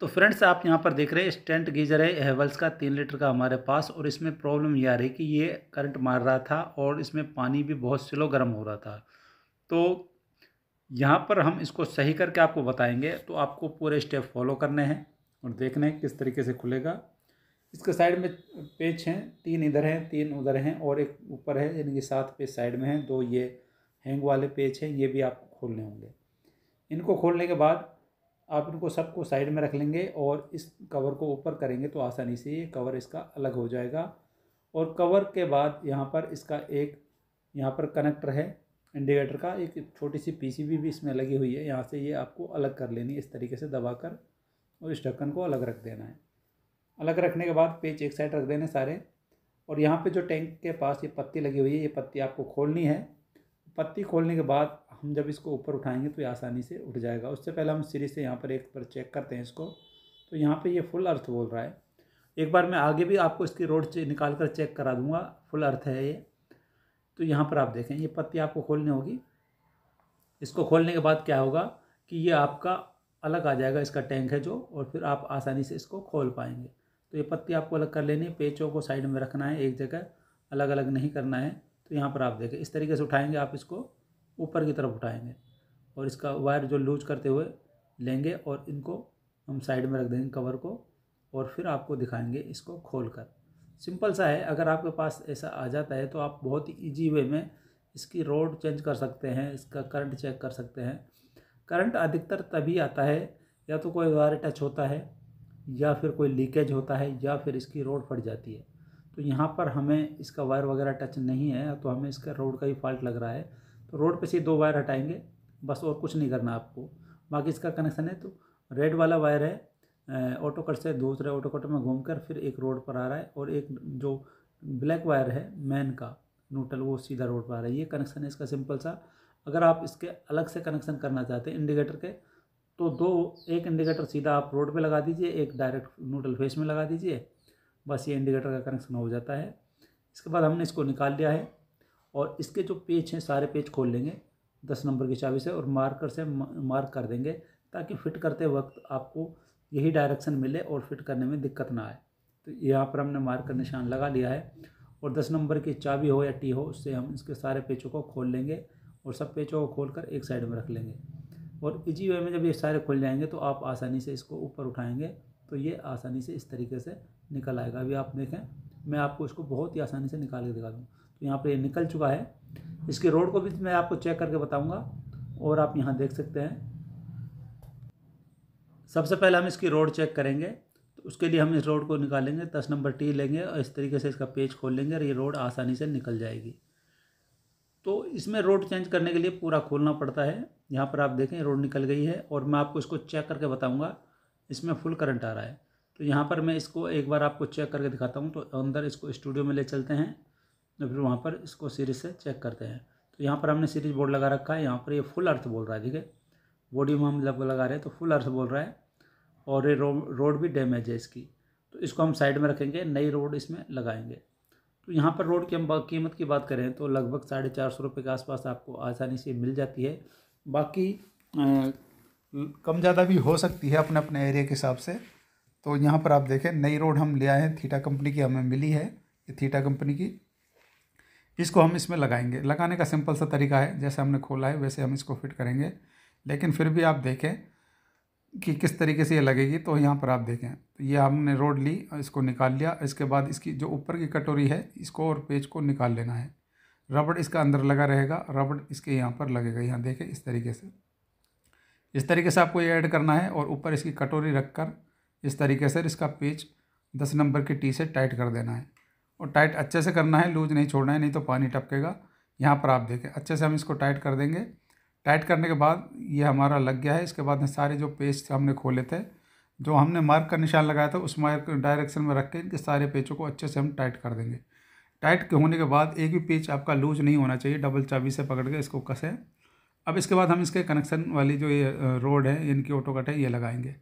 तो फ्रेंड्स आप यहाँ पर देख रहे हैं स्टेंट गीजर है हेवल्स का तीन लीटर का हमारे पास और इसमें प्रॉब्लम यह आ रही कि ये करंट मार रहा था और इसमें पानी भी बहुत स्लो गर्म हो रहा था तो यहाँ पर हम इसको सही करके आपको बताएंगे तो आपको पूरे स्टेप फॉलो करने हैं और देखने किस तरीके से खुलेगा इसके साइड में पेच हैं तीन इधर हैं तीन उधर हैं और एक ऊपर है यानी कि सात पेज साइड में हैं दो ये हैंग वाले पेच हैं ये भी आपको खोलने होंगे इनको खोलने के बाद आप इनको सबको साइड में रख लेंगे और इस कवर को ऊपर करेंगे तो आसानी से ये कवर इसका अलग हो जाएगा और कवर के बाद यहाँ पर इसका एक यहाँ पर कनेक्टर है इंडिकेटर का एक छोटी सी पीसीबी भी इसमें लगी हुई है यहाँ से ये आपको अलग कर लेनी इस तरीके से दबाकर और इस ढक्कन को अलग रख देना है अलग रखने के बाद पेच एक साइड रख देने सारे और यहाँ पे जो टैंक के पास ये पत्ती लगी हुई है ये पत्ती आपको खोलनी है पत्ती खोलने के बाद हम जब इसको ऊपर उठाएंगे तो ये आसानी से उठ जाएगा उससे पहले हम सिरे से यहाँ पर एक बार चेक करते हैं इसको तो यहाँ पे ये फुल अर्थ बोल रहा है एक बार मैं आगे भी आपको इसकी रोड निकाल कर चेक करा दूँगा फुल अर्थ है ये तो यहाँ पर आप देखें ये पत्ती आपको खोलनी होगी इसको खोलने के बाद क्या होगा कि ये आपका अलग आ जाएगा इसका टैंक है जो और फिर आप आसानी से इसको खोल पाएंगे तो ये पत्ती आपको अलग कर लेनी है पेचों को साइड में रखना है एक जगह अलग अलग नहीं करना है तो यहाँ पर आप देखें इस तरीके से उठाएंगे आप इसको ऊपर की तरफ उठाएंगे और इसका वायर जो लूज करते हुए लेंगे और इनको हम साइड में रख देंगे कवर को और फिर आपको दिखाएंगे इसको खोल कर सिंपल सा है अगर आपके पास ऐसा आ जाता है तो आप बहुत ही ईजी वे में इसकी रोड चेंज कर सकते हैं इसका करंट चेक कर सकते हैं करंट अधिकतर तभी आता है या तो कोई वायर टच होता है या फिर कोई लीकेज होता है या फिर इसकी रोड फट जाती है तो यहाँ पर हमें इसका वायर वगैरह टच नहीं है तो हमें इसका रोड का ही फॉल्ट लग रहा है तो रोड पे से दो वायर हटाएंगे बस और कुछ नहीं करना आपको बाकी इसका कनेक्शन है तो रेड वाला वायर है ऑटो कट से दूसरे ऑटो कट में घूम कर फिर एक रोड पर आ रहा है और एक जो ब्लैक वायर है मैन का न्यूट्रल वो सीधा रोड पर आ रहा है ये कनेक्शन है इसका सिंपल सा अगर आप इसके अलग से कनेक्शन करना चाहते हैं इंडिकेटर के तो दो एक इंडिकेटर सीधा आप रोड पे लगा दीजिए एक डायरेक्ट न्यूट्रल फेस में लगा दीजिए बस ये इंडिकेटर का कनेक्शन हो जाता है इसके बाद हमने इसको निकाल लिया है और इसके जो पेज हैं सारे पेज खोल लेंगे दस नंबर की चाबी से और मार्कर से मार्क कर देंगे ताकि फिट करते वक्त आपको यही डायरेक्शन मिले और फिट करने में दिक्कत ना आए तो यहाँ पर हमने मार्क का निशान लगा लिया है और दस नंबर की चाबी हो या टी हो उससे हम इसके सारे पेचों को खोल लेंगे और सब पेचों को खोल कर एक साइड में रख लेंगे और इजी वे में जब ये सारे खुल जाएंगे तो आप आसानी से इसको ऊपर उठाएंगे तो ये आसानी से इस तरीके से निकल आएगा अभी आप देखें मैं आपको इसको बहुत ही आसानी से निकाल के दिखा दूँ तो यहाँ पर ये निकल चुका है इसके रोड को भी मैं आपको चेक करके बताऊँगा और आप यहाँ देख सकते हैं सबसे पहले हम इसकी रोड चेक करेंगे तो उसके लिए हम इस रोड को निकालेंगे दस नंबर टी लेंगे और इस तरीके से इसका पेज खोल लेंगे और ये रोड आसानी से निकल जाएगी तो इसमें रोड चेंज करने के लिए पूरा खोलना पड़ता है यहाँ पर आप देखें रोड निकल गई है और मैं आपको इसको चेक करके बताऊँगा इसमें फुल करंट आ रहा है तो यहाँ पर मैं इसको एक बार आपको चेक करके दिखाता हूँ तो अंदर इसको स्टूडियो में ले चलते हैं तो फिर वहाँ पर इसको सीरीज से चेक करते हैं तो यहाँ पर हमने सीरीज बोर्ड लगा रखा है यहाँ पर ये फुल अर्थ बोल रहा है ठीक है बॉडी में हम लग लगा रहे हैं तो फुल अर्थ बोल रहा है और ये रो, रोड भी डैमेज है इसकी तो इसको हम साइड में रखेंगे नई रोड इसमें लगाएंगे तो यहाँ पर रोड की हम कीमत की बात करें तो लगभग साढ़े चार सौ रुपये के आसपास आपको आसानी से मिल जाती है बाकी कम ज़्यादा भी हो सकती है अपने अपने एरिया के हिसाब से तो यहाँ पर आप देखें नई रोड हम ले आए हैं थीटा कंपनी की हमें मिली है ये थीटा कंपनी की इसको हम इसमें लगाएंगे लगाने का सिंपल सा तरीका है जैसे हमने खोला है वैसे हम इसको फिट करेंगे लेकिन फिर भी आप देखें कि किस तरीके से ये लगेगी तो यहाँ पर आप देखें तो ये हमने रोड ली इसको निकाल लिया इसके बाद इसकी जो ऊपर की कटोरी है इसको और पेज को निकाल लेना है रबड़ इसका अंदर लगा रहेगा रबड़ इसके यहाँ पर लगेगा यहाँ देखें इस तरीके से इस तरीके से आपको ये ऐड करना है और ऊपर इसकी कटोरी रख कर इस तरीके से इसका पेच दस नंबर के टी से टाइट कर देना है और टाइट अच्छे से करना है लूज नहीं छोड़ना है नहीं तो पानी टपकेगा यहाँ पर आप देखें अच्छे से हम इसको टाइट कर देंगे टाइट करने के बाद ये हमारा लग गया है इसके बाद में सारे जो पेज हमने खोले थे जो हमने मार्क का निशान लगाया था उस मार्क डायरेक्शन में रख के इनके सारे पेजों को अच्छे से हम टाइट कर देंगे टाइट के होने के बाद एक भी पेज आपका लूज नहीं होना चाहिए डबल चाबी से पकड़ के इसको कसें अब इसके बाद हम इसके कनेक्शन वाली जो ये रोड है इनकी ऑटो कट है ये लगाएंगे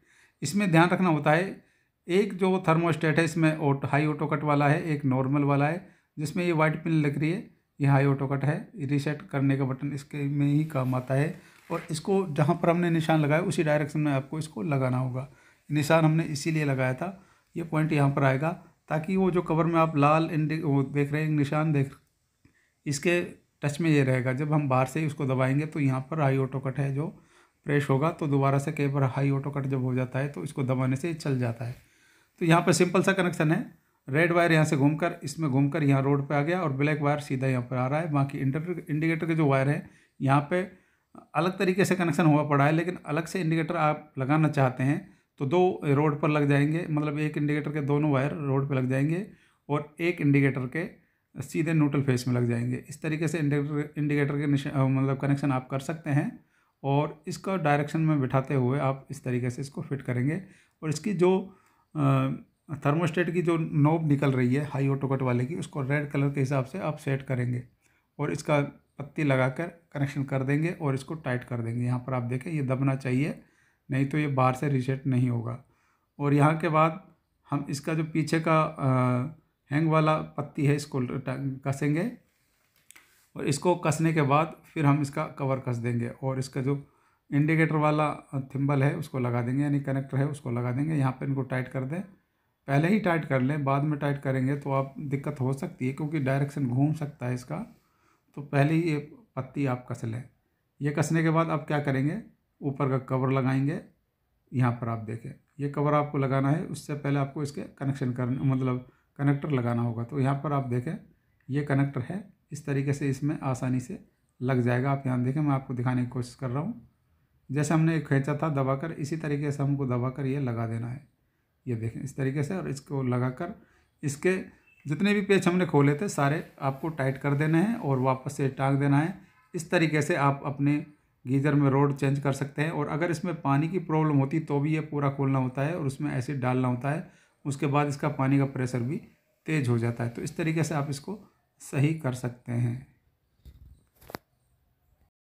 इसमें ध्यान रखना होता है एक जो थर्मोस्टेट है इसमें ओट, हाई ऑटो कट वाला है एक नॉर्मल वाला है जिसमें ये वाइट पिन लग रही है ये हाई ऑटो कट है रीसेट करने का बटन इसके में ही काम आता है और इसको जहाँ पर हमने निशान लगाया उसी डायरेक्शन में आपको इसको लगाना होगा निशान हमने इसीलिए लगाया था ये पॉइंट यहाँ पर आएगा ताकि वो जो कवर में आप लाल इंडिक वो देख रहे हैं निशान देख इसके टच में ये रहेगा जब हम बाहर से ही उसको दबाएंगे तो यहाँ पर हाई ऑटो कट है जो प्रेस होगा तो दोबारा से कई बार हाई ऑटो कट जब हो जाता है तो इसको दबाने से चल जाता है तो यहाँ पर सिंपल सा कनेक्शन है रेड वायर यहाँ से घूमकर इसमें घूमकर यहाँ रोड पे आ गया और ब्लैक वायर सीधा यहाँ पर आ रहा है बाकी इंडर इंडिकेटर के जो वायर है यहाँ पे अलग तरीके से कनेक्शन हुआ पड़ा है लेकिन अलग से इंडिकेटर आप लगाना चाहते हैं तो दो रोड पर लग जाएंगे मतलब एक इंडिकेटर के दोनों वायर रोड पर लग जाएंगे और एक इंडिकेटर के सीधे न्यूट्रल फेस में लग जाएंगे इस तरीके से इंडिकेटर इंडिकेटर के मतलब कनेक्शन आप कर सकते हैं और इसका डायरेक्शन में बिठाते हुए आप इस तरीके से इसको फिट करेंगे और इसकी जो थर्मोस्टेट की जो नोब निकल रही है हाई ऑटोकट वाले की उसको रेड कलर के हिसाब से आप सेट करेंगे और इसका पत्ती लगाकर कनेक्शन कर देंगे और इसको टाइट कर देंगे यहाँ पर आप देखें ये दबना चाहिए नहीं तो ये बाहर से रिसेट नहीं होगा और यहाँ के बाद हम इसका जो पीछे का आ, हैंग वाला पत्ती है इसको कसेंगे और इसको कसने के बाद फिर हम इसका कवर कस देंगे और इसका जो इंडिकेटर वाला थिम्बल है उसको लगा देंगे यानी कनेक्टर है उसको लगा देंगे यहाँ पर इनको टाइट कर दें पहले ही टाइट कर लें बाद में टाइट करेंगे तो आप दिक्कत हो सकती है क्योंकि डायरेक्शन घूम सकता है इसका तो पहले ही ये पत्ती आप कस लें ये कसने के बाद आप क्या करेंगे ऊपर का कवर लगाएंगे यहाँ पर आप देखें ये कवर आपको लगाना है उससे पहले आपको इसके कनेक्शन करने मतलब कनेक्टर लगाना होगा तो यहाँ पर आप देखें ये कनेक्टर है इस तरीके से इसमें आसानी से लग जाएगा आप यहाँ देखें मैं आपको दिखाने की कोशिश कर रहा हूँ जैसे हमने खींचा था दबाकर इसी तरीके से हमको दबाकर ये लगा देना है ये देखें इस तरीके से और इसको लगाकर इसके जितने भी पेच हमने खोले थे सारे आपको टाइट कर देने हैं और वापस से टाँग देना है इस तरीके से आप अपने गीज़र में रोड चेंज कर सकते हैं और अगर इसमें पानी की प्रॉब्लम होती तो भी ये पूरा खोलना होता है और उसमें एसिड डालना होता है उसके बाद इसका पानी का प्रेशर भी तेज़ हो जाता है तो इस तरीके से आप इसको सही कर सकते हैं